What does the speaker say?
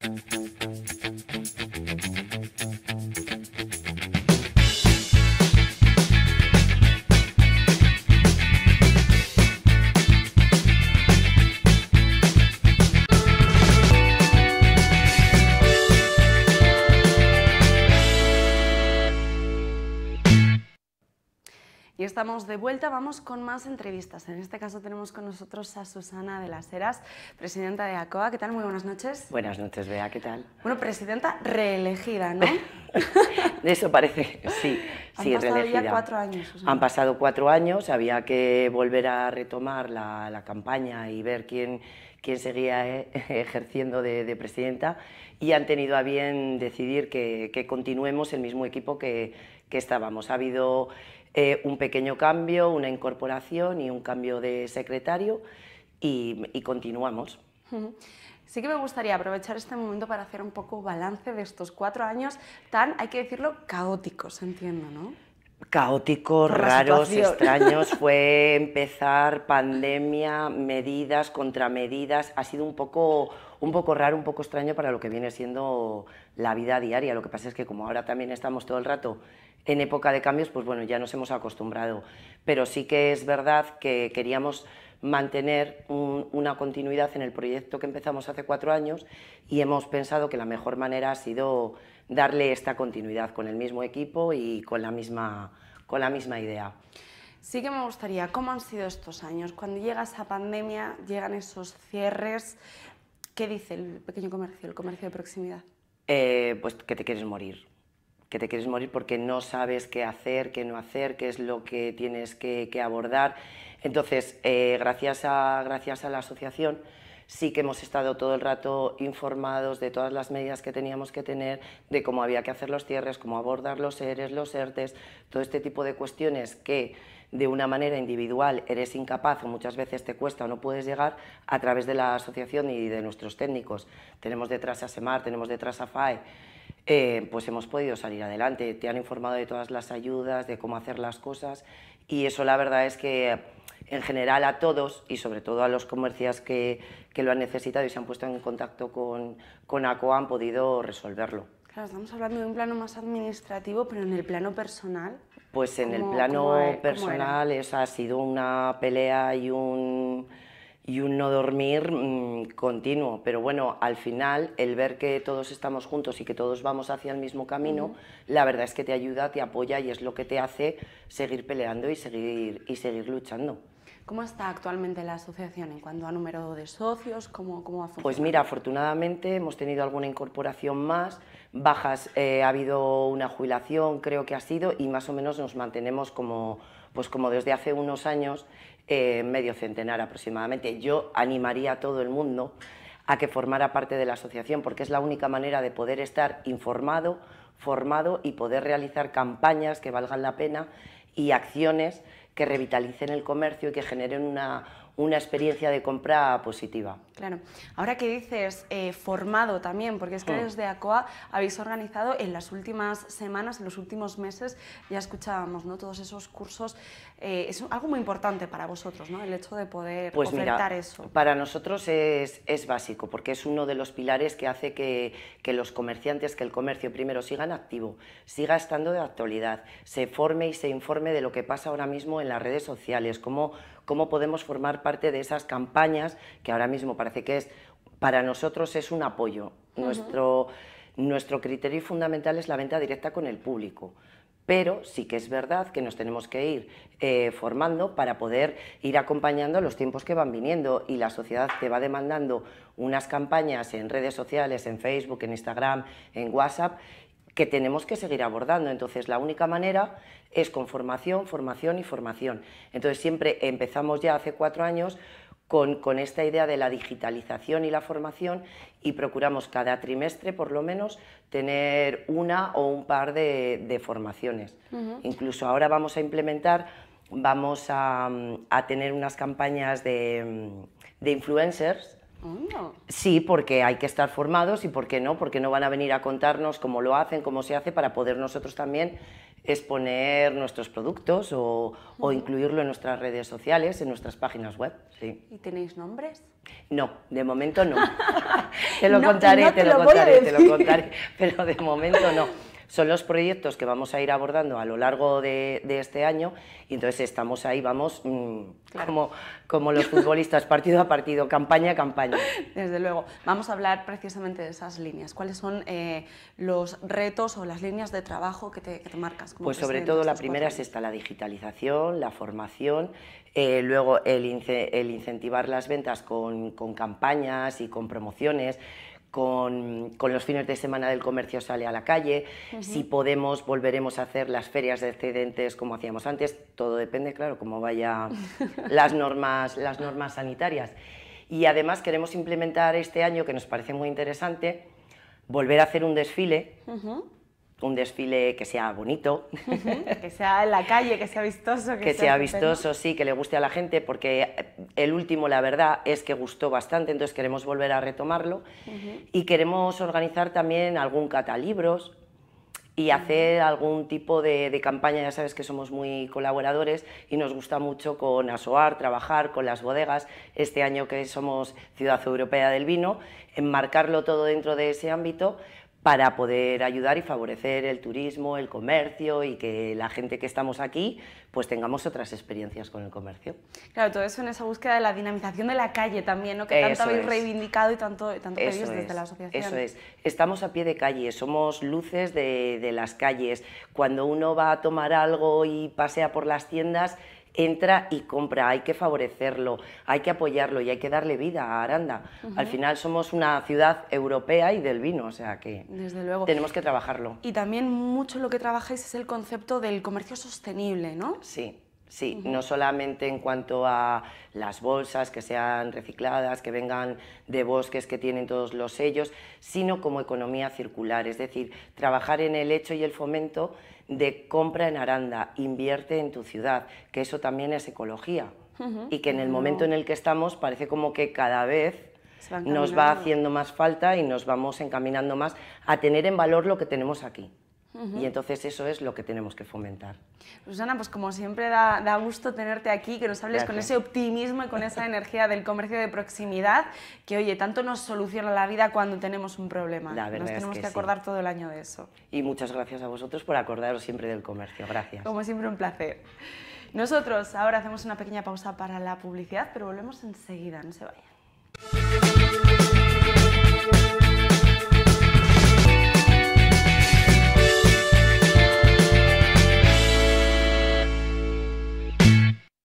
Thank you. estamos de vuelta, vamos con más entrevistas. En este caso tenemos con nosotros a Susana de las Heras, presidenta de ACOA. ¿Qué tal? Muy buenas noches. Buenas noches, Bea, ¿qué tal? Bueno, presidenta reelegida, ¿no? Eso parece, sí, Han sí, pasado Ya cuatro años. Han pasado cuatro años, había que volver a retomar la, campaña y ver quién, quién seguía eh, ejerciendo de, presidenta y han tenido a bien decidir que, continuemos el mismo equipo que, que estábamos. Ha habido eh, un pequeño cambio, una incorporación y un cambio de secretario y, y continuamos. Sí que me gustaría aprovechar este momento para hacer un poco balance de estos cuatro años tan, hay que decirlo, caóticos, entiendo, ¿no? caóticos, raros, extraños. Fue empezar pandemia, medidas, contramedidas. Ha sido un poco, un poco raro, un poco extraño para lo que viene siendo la vida diaria. Lo que pasa es que como ahora también estamos todo el rato en época de cambios, pues bueno, ya nos hemos acostumbrado. Pero sí que es verdad que queríamos mantener una continuidad en el proyecto que empezamos hace cuatro años y hemos pensado que la mejor manera ha sido darle esta continuidad con el mismo equipo y con la misma, con la misma idea. Sí que me gustaría, ¿cómo han sido estos años? Cuando llega esa pandemia, llegan esos cierres, ¿qué dice el pequeño comercio, el comercio de proximidad? Eh, pues que te quieres morir, que te quieres morir porque no sabes qué hacer, qué no hacer, qué es lo que tienes que abordar. Entonces, eh, gracias, a, gracias a la asociación, sí que hemos estado todo el rato informados de todas las medidas que teníamos que tener, de cómo había que hacer los cierres, cómo abordar los ERES, los ERTES, todo este tipo de cuestiones que de una manera individual eres incapaz o muchas veces te cuesta o no puedes llegar a través de la asociación y de nuestros técnicos. Tenemos detrás a SEMAR, tenemos detrás a FAE, eh, pues hemos podido salir adelante. Te han informado de todas las ayudas, de cómo hacer las cosas y eso la verdad es que en general a todos y sobre todo a los comerciantes que, que lo han necesitado y se han puesto en contacto con, ACOA han podido resolverlo. Claro, estamos hablando de un plano más administrativo, pero en el plano personal. Pues en el plano personal esa ha sido una pelea y un, y un no dormir mm, continuo. Pero bueno, al final, el ver que todos estamos juntos y que todos vamos hacia el mismo camino, la verdad es que te ayuda, te apoya y es lo que te hace seguir peleando y seguir, y seguir luchando. ¿Cómo está actualmente la asociación en cuanto a número de socios? ¿Cómo, Pues mira, afortunadamente hemos tenido alguna incorporación más, bajas, eh, ha habido una jubilación, creo que ha sido, y más o menos nos mantenemos como, pues como desde hace unos años, eh, medio centenar aproximadamente. Yo animaría a todo el mundo a que formara parte de la asociación, porque es la única manera de poder estar informado, formado y poder realizar campañas que valgan la pena y acciones que revitalicen el comercio y que generen una, una experiencia de compra positiva. Claro. Ahora que dices eh, formado también, porque es que hmm. desde ACOA habéis organizado en las últimas semanas, en los últimos meses, ya escuchábamos ¿no? todos esos cursos. Eh, es algo muy importante para vosotros, ¿no? el hecho de poder pues eso. Para nosotros es, básico, porque es uno de los pilares que hace que, los comerciantes, que el comercio primero sigan activo, siga estando de actualidad, se forme y se informe de lo que pasa ahora mismo en las redes sociales, cómo cómo podemos formar parte de esas campañas que ahora mismo parece que es, para nosotros es un apoyo. Nuestro, nuestro criterio fundamental es la venta directa con el público pero sí que es verdad que nos tenemos que ir eh, formando para poder ir acompañando los tiempos que van viniendo y la sociedad te va demandando unas campañas en redes sociales, en Facebook, en Instagram, en WhatsApp, que tenemos que seguir abordando. Entonces, la única manera es con formación, formación y formación. Entonces, siempre empezamos ya hace cuatro años con, esta idea de la digitalización y la formación y procuramos cada trimestre, por lo menos, tener una o un par de, formaciones. Incluso ahora vamos a implementar, vamos a, tener unas campañas de, de influencers Sí, porque hay que estar formados y por qué no, porque no van a venir a contarnos cómo lo hacen, cómo se hace, para poder nosotros también exponer nuestros productos o, incluirlo en nuestras redes sociales, en nuestras páginas web. ¿Y tenéis nombres? No, de momento no. te lo contaré, te, lo contaré, te lo contaré, pero de momento no. Son los proyectos que vamos a ir abordando a lo largo de, este año y entonces estamos ahí, vamos mm, como, los futbolistas, partido a partido, campaña a campaña. Desde luego. Vamos a hablar precisamente de esas líneas. ¿Cuáles son eh, los retos o las líneas de trabajo que te, marcas? pues sobre todo la primera es esta, la digitalización, la formación, eh, luego el, el, incentivar las ventas con, con campañas y con promociones, con, los fines de semana del comercio sale a la calle, si podemos volveremos a hacer las ferias de excedentes como hacíamos antes, todo depende, claro, cómo vayan las normas, las normas sanitarias. Y además queremos implementar este año, que nos parece muy interesante, volver a hacer un desfile un desfile que sea bonito. que sea en la calle, que sea vistoso. Que, sea, vistoso, sí, que le guste a la gente, porque el último, la verdad, es que gustó bastante, entonces queremos volver a retomarlo. Y queremos organizar también algún catalibros y hacer algún tipo de, de, campaña, ya sabes que somos muy colaboradores y nos gusta mucho con ASOAR trabajar con las bodegas, este año que somos Ciudad Europea del Vino, enmarcarlo todo dentro de ese ámbito para poder ayudar y favorecer el turismo, el comercio y que la gente que estamos aquí pues tengamos otras experiencias con el comercio. Claro, todo eso en esa búsqueda de la dinamización de la calle también, ¿no? que tanto habéis reivindicado y tanto, tanto desde la asociación. Eso es, estamos a pie de calle, somos luces de las calles. Cuando uno va a tomar algo y pasea por las tiendas, entra y compra, hay que favorecerlo, hay que apoyarlo y hay que darle vida a Aranda. Al final somos una ciudad europea y del vino, o sea que tenemos que trabajarlo. Y también mucho lo que trabajáis es el concepto del comercio sostenible, ¿no? Sí. Sí, no solamente en cuanto a las bolsas que sean recicladas, que vengan de bosques que tienen todos los sellos, sino como economía circular, es decir, trabajar en el hecho y el fomento de compra en Aranda, invierte en tu ciudad, que eso también es ecología y que en el momento en el que estamos parece como que cada vez nos va haciendo más falta y nos vamos encaminando más a tener en valor lo que tenemos aquí. Y entonces eso es lo que tenemos que fomentar. Susana, pues como siempre da, gusto tenerte aquí, que nos hables con ese optimismo y con esa energía del comercio de proximidad, que oye, tanto nos soluciona la vida cuando tenemos un problema. La verdad nos tenemos que, acordar todo el año de eso. Y muchas gracias a vosotros por acordaros siempre del comercio. Gracias. Como siempre, un placer. Nosotros ahora hacemos una pequeña pausa para la publicidad, pero volvemos enseguida, no se vayan.